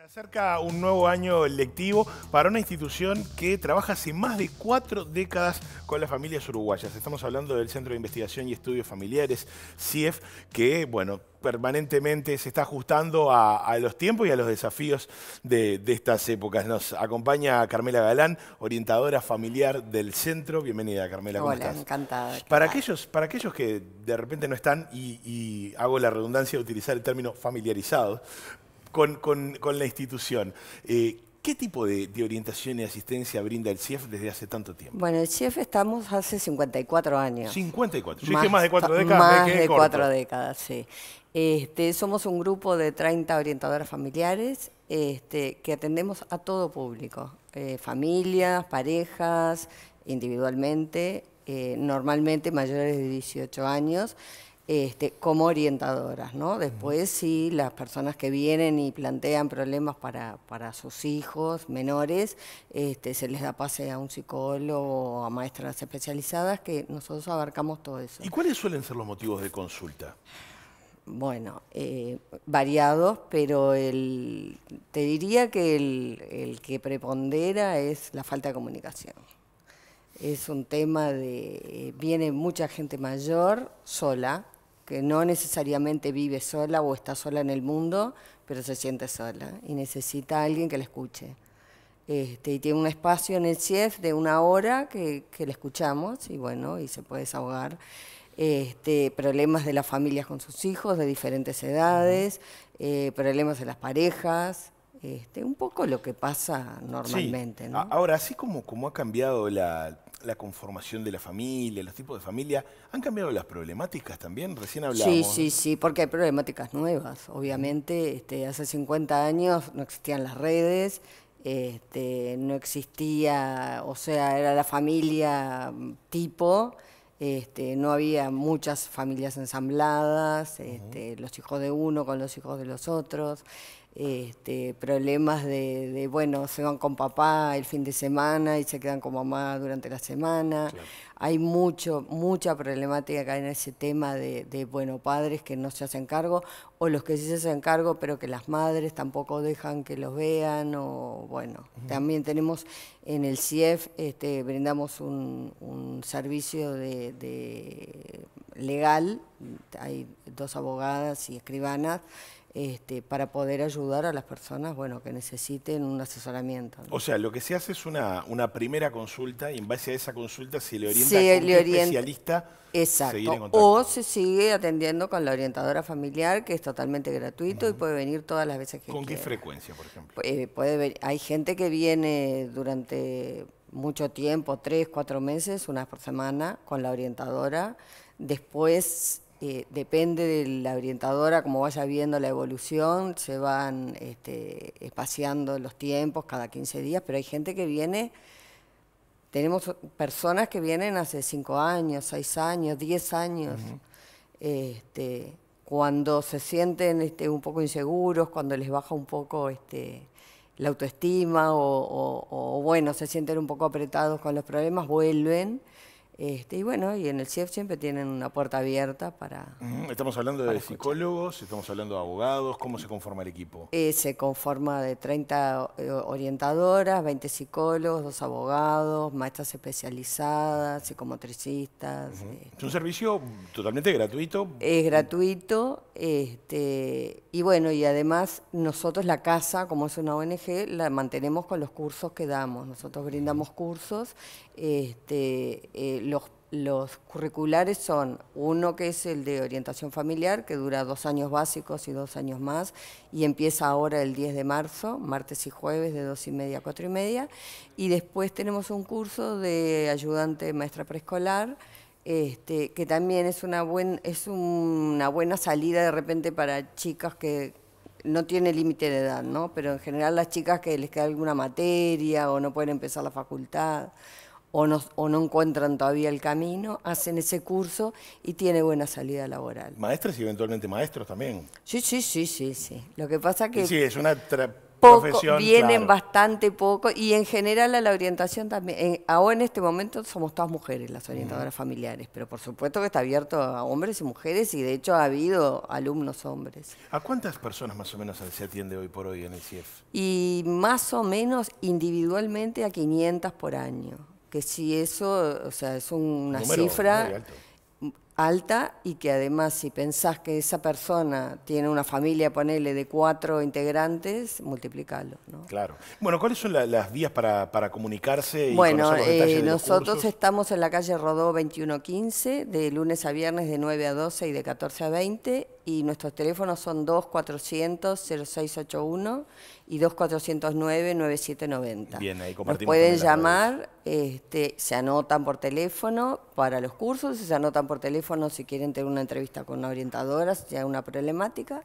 Se acerca un nuevo año lectivo para una institución que trabaja hace más de cuatro décadas con las familias uruguayas. Estamos hablando del Centro de Investigación y Estudios Familiares, CIEF, que, bueno, permanentemente se está ajustando a, los tiempos y a los desafíos de, estas épocas. Nos acompaña Carmela Galán, orientadora familiar del centro. Bienvenida, Carmela. Hola, encantada. Para aquellos, para aquellos que de repente no están, y, y hago la redundancia de utilizar el término familiarizado, con, con, la institución. Eh, ¿Qué tipo de, orientación y asistencia brinda el CIEF desde hace tanto tiempo? Bueno, el CIEF estamos hace 54 años. 54, yo más, más de cuatro décadas. Más de cuatro décadas, sí. Este, somos un grupo de 30 orientadoras familiares este, que atendemos a todo público, eh, familias, parejas, individualmente, eh, normalmente mayores de 18 años. Este, como orientadoras, ¿no? Después sí, las personas que vienen y plantean problemas para, sus hijos menores, este, se les da pase a un psicólogo o a maestras especializadas que nosotros abarcamos todo eso. ¿Y cuáles suelen ser los motivos de consulta? bueno, eh, variados, pero te diría que el, que prepondera es la falta de comunicación. Es un tema de, eh, viene mucha gente mayor sola, que no necesariamente vive sola o está sola en el mundo, pero se siente sola y necesita a alguien que la escuche. Este, y tiene un espacio en el CIEF de una hora que, que la escuchamos y bueno, y se puede desahogar. Este, problemas de las familias con sus hijos de diferentes edades, eh, problemas de las parejas, este, un poco lo que pasa normalmente. Ahora, así como, como ha cambiado la, la conformación de la familia, los tipos de familia, ¿han cambiado las problemáticas también? Recién hablamos. Sí, sí, sí, porque hay problemáticas nuevas. Obviamente, este, hace 50 años no existían las redes, este, no existía, o sea, era la familia tipo, este, no había muchas familias ensambladas, este, los hijos de uno con los hijos de los otros este, problemas de, bueno, se van con papá el fin de semana y se quedan con mamá durante la semana. Hay mucho, mucha problemática acá en ese tema de, bueno, padres que no se hacen cargo o los que sí se hacen cargo pero que las madres tampoco dejan que los vean o, bueno, también tenemos en el CIEF, este, brindamos un, servicio de legal, hay dos abogadas y escribanas, este, para poder ayudar a las personas bueno, que necesiten un asesoramiento. O sea, lo que se hace es una, una primera consulta y en base a esa consulta se le orienta a un especialista. Exacto. o se sigue atendiendo con la orientadora familiar, que es totalmente gratuito y puede venir todas las veces que ¿Con qué frecuencia, por ejemplo? Eh, puede hay gente que viene durante mucho tiempo, tres, cuatro meses, una por semana, con la orientadora. Después eh, depende de la orientadora, como vaya viendo la evolución, se van este, espaciando los tiempos cada 15 días, pero hay gente que viene, tenemos personas que vienen hace 5 años, 6 años, 10 años, este, cuando se sienten este, un poco inseguros, cuando les baja un poco la autoestima o, o bueno, se sienten un poco apretados con los problemas, vuelven este, y bueno, y en el CIEF siempre tienen una puerta abierta para... Estamos hablando de psicólogos, estamos hablando de abogados, ¿cómo se conforma el equipo? Eh, se conforma de 30 eh, orientadoras, 20 psicólogos, dos abogados, maestras especializadas, psicomotricistas. Este. Es un servicio totalmente gratuito. Es gratuito, este, y bueno, y además nosotros la casa, como es una ONG, la mantenemos con los cursos que damos. Nosotros brindamos cursos, este, eh, los, los curriculares son uno que es el de orientación familiar, que dura dos años básicos y dos años más, y empieza ahora el 10 de marzo, martes y jueves de dos y media a cuatro y media. Y después tenemos un curso de ayudante maestra preescolar, este, que también es una, buen, es una buena salida de repente para chicas que no tiene límite de edad, ¿no? Pero en general las chicas que les queda alguna materia o no pueden empezar la facultad o no, no encuentran todavía el camino, hacen ese curso y tiene buena salida laboral. Maestras y eventualmente maestros también. Sí, sí, sí, sí, sí. Lo que pasa que... Sí, es una poco, vienen bastante poco y en general a la orientación también. ahora en este momento somos todas mujeres las orientadoras familiares, pero por supuesto que está abierto a hombres y mujeres y de hecho ha habido alumnos hombres. ¿A cuántas personas más o menos se atiende hoy por hoy en el CIEF? Y más o menos individualmente a 500 por año, que si eso, o sea, es una cifra alta y que además si pensás que esa persona tiene una familia, ponele, de cuatro integrantes, multiplícalo. ¿no? Claro. Bueno, ¿cuáles son las vías para, comunicarse? bueno, eh, nosotros estamos en la calle Rodó 2115, de lunes a viernes de 9 a 12 y de 14 a 20, y nuestros teléfonos son 2400-0681 y 2409-9790. pueden llamar, este, se anotan por teléfono para los cursos, se anotan por teléfono si quieren tener una entrevista con una orientadora, si hay una problemática.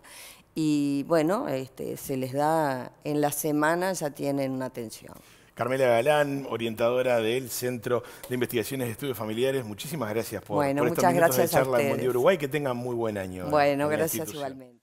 Y bueno, este, se les da en la semana, ya tienen una atención. Carmela Galán, orientadora del Centro de Investigaciones de Estudios Familiares. Muchísimas gracias por, por estos minutos de charla en Uruguay. Que tengan muy buen año. Bueno, gracias igualmente.